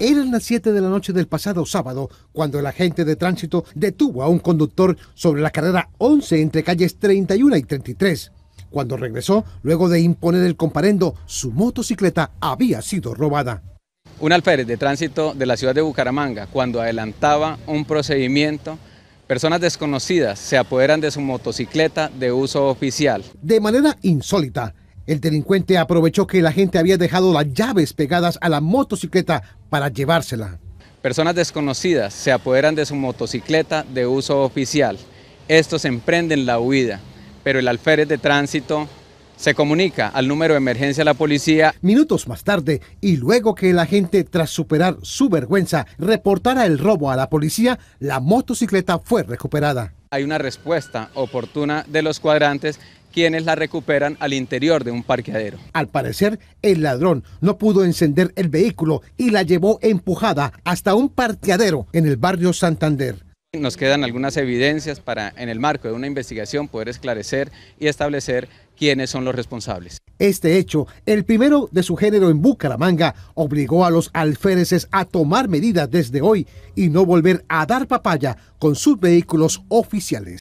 Eran las 7 de la noche del pasado sábado cuando el agente de tránsito detuvo a un conductor sobre la carrera 11 entre calles 31 y 33. Cuando regresó, luego de imponer el comparendo, su motocicleta había sido robada. Un alférez de tránsito de la ciudad de Bucaramanga, cuando adelantaba un procedimiento, Personas desconocidas se apoderan de su motocicleta de uso oficial. De manera insólita, el delincuente aprovechó que la gente había dejado las llaves pegadas a la motocicleta para llevársela. Personas desconocidas se apoderan de su motocicleta de uso oficial. Estos emprenden la huida, pero el alférez de tránsito se comunica al número de emergencia de la policía. Minutos más tarde, y luego que el agente, tras superar su vergüenza, reportara el robo a la policía, la motocicleta fue recuperada. Hay una respuesta oportuna de los cuadrantes quienes la recuperan al interior de un parqueadero. Al parecer, el ladrón no pudo encender el vehículo y la llevó empujada hasta un parqueadero en el barrio Santander. Nos quedan algunas evidencias para, en el marco de una investigación, poder esclarecer y establecer quiénes son los responsables. Este hecho, el primero de su género en Bucaramanga, obligó a los alféreces a tomar medidas desde hoy y no volver a dar papaya con sus vehículos oficiales.